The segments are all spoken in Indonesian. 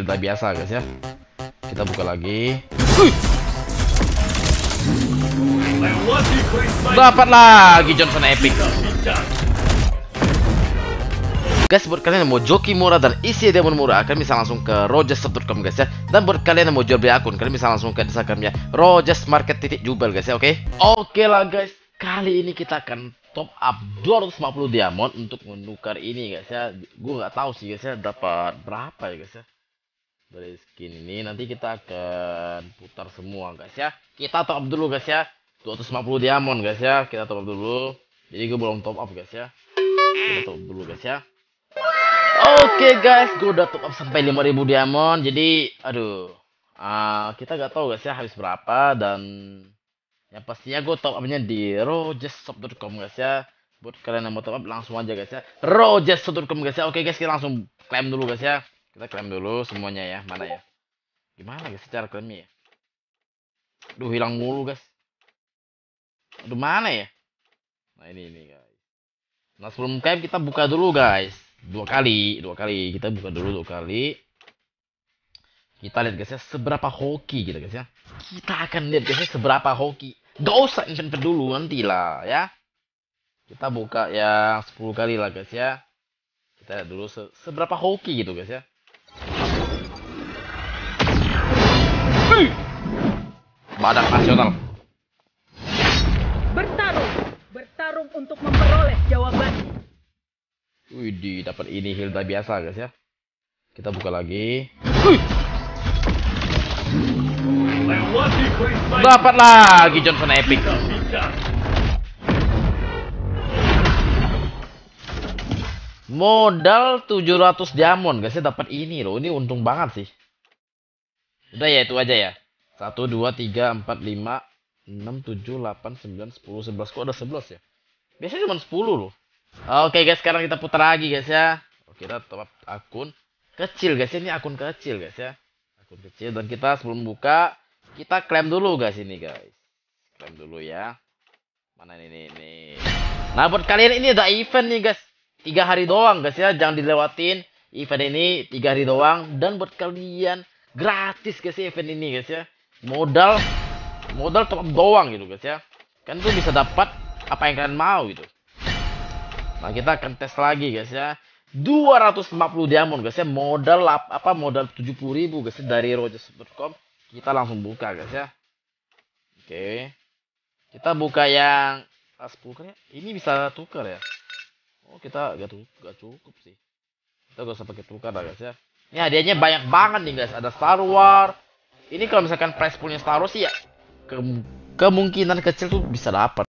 Sudah biasa guys ya. Kita buka lagi. Dapat lagi Johnson Epic. Guys, buat kalian yang mau joki murah dan isi diamond murah, kalian bisa langsung ke rojas.com guys ya. Dan buat kalian yang mau jual beli akun, kalian bisa langsung ke Instagramnya rojasmarket.jubel guys ya, oke? Okay? Oke okay lah guys, kali ini kita akan top up 250 diamond untuk menukar ini guys ya. Gue nggak tahu sih guys ya dapat berapa ya guys ya dari skin ini nanti kita akan putar semua guys ya kita top up dulu guys ya 250 diamond guys ya kita top up dulu jadi gue belum top up guys ya kita top up dulu guys ya oke okay, guys gue udah top up sampai 5000 diamond jadi aduh uh, kita gak tahu guys ya habis berapa dan yang pastinya gue top upnya di rojessop.com guys ya buat kalian yang mau top up langsung aja guys ya rojessop.com guys ya oke okay, guys kita langsung klaim dulu guys ya kita klaim dulu semuanya ya, mana ya? Gimana guys? Cara klaimnya ya? aduh hilang mulu, guys. Aduh, mana ya? Nah, ini ini, guys. Nah, sebelum klaim kita buka dulu, guys. Dua kali, dua kali. Kita buka dulu dua kali. Kita lihat guys ya, seberapa hoki gitu guys ya. Kita akan lihat guys ya, seberapa hoki. Gak usah invent dulu, nanti lah ya kita buka yang sepuluh kali lah guys ya kita lihat dulu se seberapa hoki gitu guys ya Badak Nasional. Bertarung, bertarung untuk memperoleh jawaban. Widih, dapat ini Hilda biasa guys ya. Kita buka lagi. Dapat lagi Johnson Epic. Modal 700 diamond guys ya dapat ini loh. Ini untung banget sih. Udah ya itu aja ya. 1 2 3 4 5 6 7 8 9 10 11. Kok ada 11 ya? Biasanya cuma 10 loh. Oke okay, guys, sekarang kita putar lagi guys ya. Oke, kita top akun kecil guys. Ya. Ini akun kecil guys ya. Akun kecil dan kita sebelum buka kita klaim dulu guys ini guys. Klaim dulu ya. Mana ini ini. Nah, buat kalian ini ada event nih guys. tiga hari doang guys ya, jangan dilewatin event ini tiga hari doang dan buat kalian gratis guys ya event ini guys ya modal modal top doang gitu guys ya kan tuh bisa dapat apa yang kalian mau gitu nah kita akan tes lagi guys ya 250 diamond guys ya modal apa modal 70 ribu guys ya dari Supercom kita langsung buka guys ya oke okay. kita buka yang ah, kan ya. ini bisa tukar ya oh kita gak, gak cukup sih kita gak usah pakai tukar lah guys ya ini hadiahnya banyak banget nih guys. Ada Star Wars. Ini kalau misalkan price punya Star Wars sih ya kemungkinan kecil tuh bisa dapat.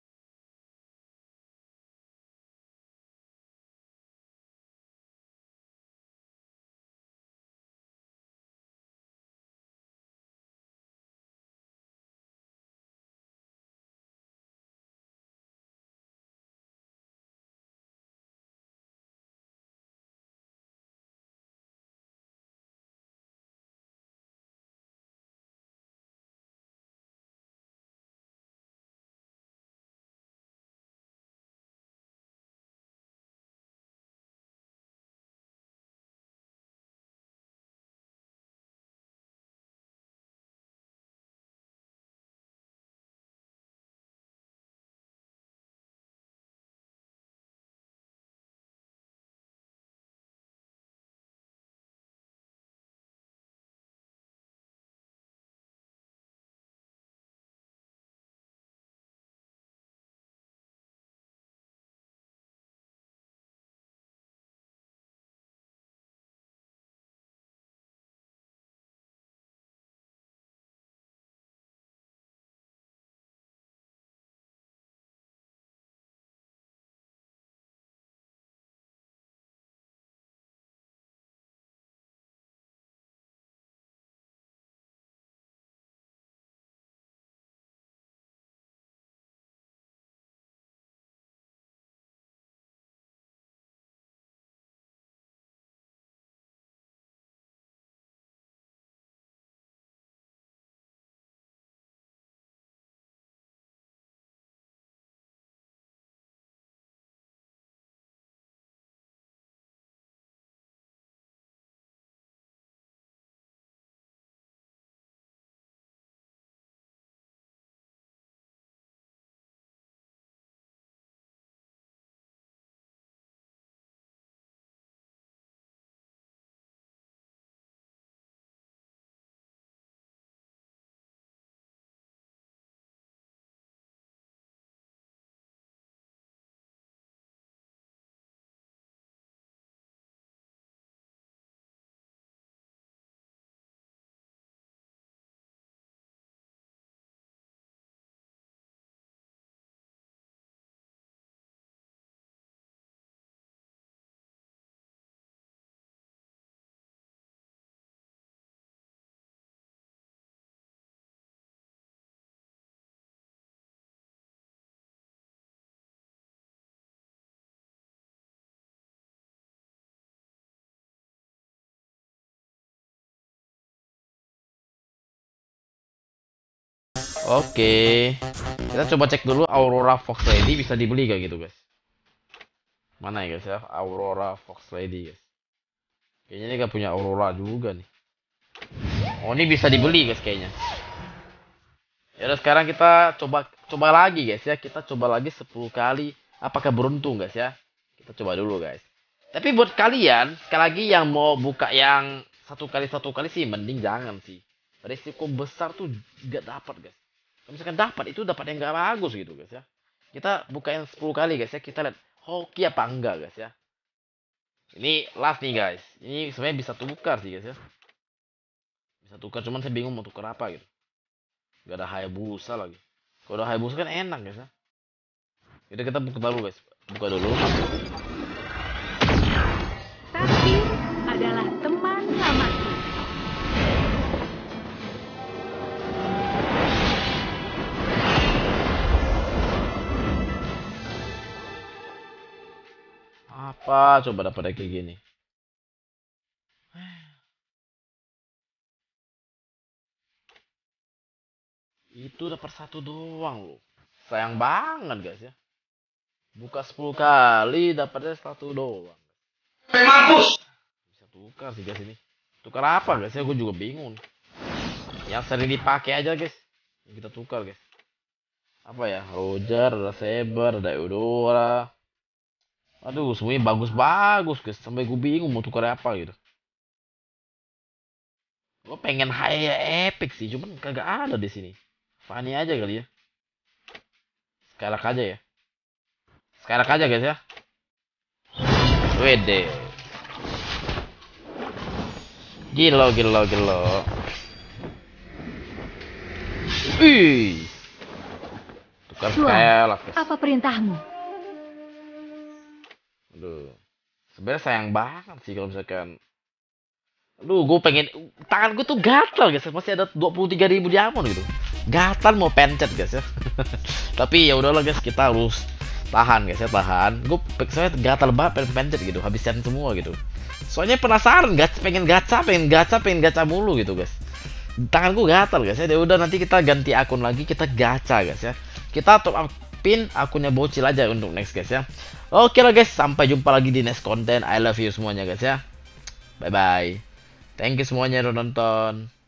Oke. Kita coba cek dulu Aurora Fox Lady bisa dibeli gak gitu, guys. Mana ya, guys ya? Aurora Fox Lady, guys. Kayaknya ini gak punya Aurora juga nih. Oh, ini bisa dibeli, guys, kayaknya. Ya sekarang kita coba coba lagi, guys ya. Kita coba lagi 10 kali. Apakah beruntung, guys ya? Kita coba dulu, guys. Tapi buat kalian, sekali lagi yang mau buka yang satu kali satu kali sih mending jangan sih. Resiko besar tuh gak dapat, guys misalkan dapat itu dapat yang gak bagus gitu guys ya kita bukain 10 kali guys ya kita lihat hoki apa enggak guys ya ini last nih guys ini sebenarnya bisa tukar sih guys ya bisa tukar cuman saya bingung mau tukar apa gitu gak ada Hayabusa lagi kalau ada Hayabusa kan enak guys ya jadi kita buka dulu guys buka dulu Apa coba dapat kayak gini? Itu dapat satu doang loh. Sayang banget guys ya. Buka 10 kali dapatnya satu doang. Mampus. Bisa tukar sih guys ini. Tukar apa guys ya? juga bingung. Yang sering dipakai aja guys. Yang kita tukar guys. Apa ya? Roger, ada Saber, ada Eudora. Aduh, semuanya bagus-bagus, guys. Sampai gue bingung mau tukar apa gitu. Gue pengen high epic sih, cuman kagak ada di sini. Fani aja kali ya. Sekarang aja ya. Sekarang aja guys ya. Wede. Gilo, gilo, gilo. Ih. Tukar kayak Apa perintahmu? Duh. Gitu. Sebenarnya sayang banget sih kalau misalkan Lu gue pengen tangan gue tuh gatal guys, masih ada 23 ribu diamond gitu. Gatal mau pencet guys ya. Tapi ya udahlah guys, kita harus tahan guys ya, tahan. Gue soalnya gatal banget pengen pencet gitu, habisan semua gitu. Soalnya penasaran gak pengen gacha, pengen gacha, pengen gacha mulu gitu guys. Tangan gue gatal guys ya. Ya udah nanti kita ganti akun lagi, kita gacha guys ya. Kita top up pin akunnya bocil aja untuk next guys ya. Oke lah guys, sampai jumpa lagi di next konten I love you semuanya guys ya. Bye bye. Thank you semuanya udah nonton.